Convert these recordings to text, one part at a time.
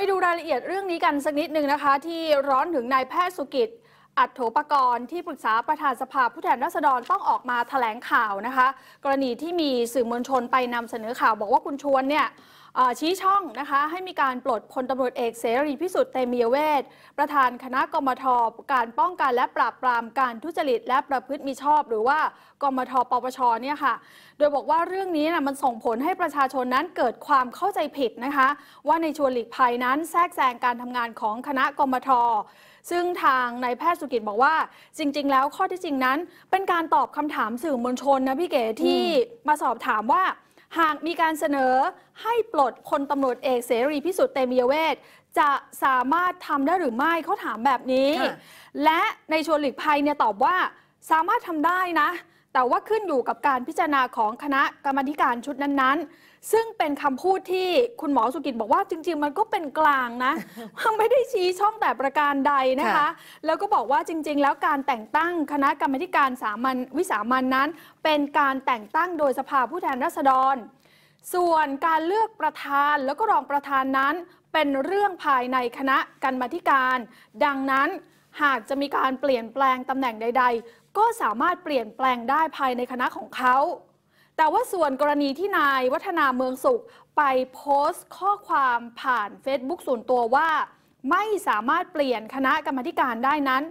ไปดูรายละเอียดเรื่องนี้กัน สักนิดหนึ่งนะคะ ที่ร้อนถึงนายแพทย์สุกิจ อัตโถปกรณ์ที่ปรึกษาประธานสภาผู้แทนราษฎรต้องออกมาถแถลงข่าวนะคะ กรณีที่มีสื่อมวลชนไปนำเสนอข่าว บอกว่าคุณชวนเนี่ยชี้ช่องนะคะ ให้มีการปลดพลตำรวจเอกเสรีพิสุทธิ์เตมียเวทประธานคณะกรมทการป้องกันและปราบปรามการทุจริตและประพฤติมิชอบหรือว่ากมทปปชเนี่ยค่ะ โดยบอกว่าเรื่องนี้นะมันส่งผลให้ประชาชนนั้นเกิดความเข้าใจผิดนะคะว่าในชวนหลีกภัยนั้นแทรกแซงการทำงานของคณะกมทซึ่งทางนายแพทย์สุกิจบอกว่า จริง ๆ แล้วข้อที่จริงนั้นเป็นการตอบคำถามสื่อมวลชนนะพี่เก๋ที่มาสอบถามว่าหากมีการเสนอให้ปลดพลตำรวจเอกเสรีพิสุทธิ์เตมียเวทจะสามารถทำได้หรือไม่เขาถามแบบนี้ และในชวนหลีกภัยเนี่ยตอบว่าสามารถทำได้นะแต่ว่าขึ้นอยู่กับการพิจารณาของคณะกรรมการชุดนั้นๆ ซึ่งเป็นคำพูดที่คุณหมอสุกินบอกว่าจริง ๆ มันก็เป็นกลางนะมันไม่ได้ชี้ช่องแต่ประการใดนะคะ แล้วก็บอกว่าจริงๆ แล้วการแต่งตั้งคณะกรรมการสามัญวิสามันนั้น เป็นการแต่งตั้งโดยสภาผู้แทนราษฎร ส่วนการเลือกประธานแล้วก็รองประธานนั้นเป็นเรื่องภายในคณะกรรมการ ดังนั้นหากจะมีการเปลี่ยนแปลงตำแหน่งใดก็สามารถเปลี่ยนแปลงได้ภายในคณะของเขา แต่ว่าส่วนกรณีที่นายวัฒนาเมืองสุข ไปโพสต์ข้อความผ่าน Facebook ส่วนตัวว่า ไม่สามารถเปลี่ยนคณะกรรมการได้นั้น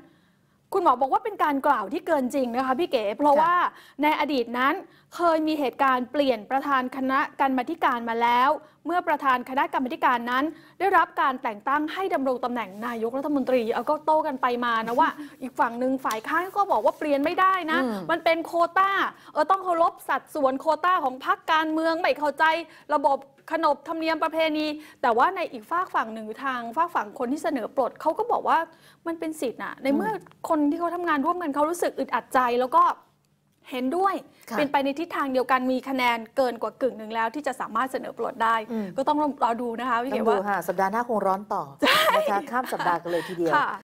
คุณหมอบอกว่าเป็นการกล่าวที่เกินจริงนะคะ พี่เก๋เพราะว่าในอดีตนั้นเคยมีเหตุการณ์เปลี่ยนประธานคณะกรรมการมาแล้ว เมื่อประธานคณะกรรมการนั้น ได้รับการแต่งตั้งให้ดำรงตำแหน่งนายกรัฐมนตรีเอาก็โต้กันไปมานะว่า อีกฝั่งหนึ่งฝ่ายค้านก็บอกว่าเปลี่ยนไม่ได้นะ มันเป็นโคตา้าเออต้องเคารพสัดส่วนโคต้าของพรรคการเมืองไม่เข้าใจระบบขนบ ธรรมเนียมประเพณี แต่ว่าในอีกฝากฝั่งหนึ่งทาง ฝากฝั่งคนที่เสนอปลดเขาก็บอกว่ามันเป็นสิทธิ์่ะในเมื่อคนที่เขาทำงานร่วมกันเขารู้สึกอึดอัดใจ แล้วก็เห็นด้วย เป็นไปในทิศทางเดียวกันมีคะแนนเกินกว่ากึ่งหนึ่งแล้ว ที่จะสามารถเสนอปลดได้ ก็ต้องรอดูนะคะพี่เก๋ว่าสัปดาห์หน้าคงร้อนต่อนะคะข้ามสัปดาห์กันเลยทีเดียว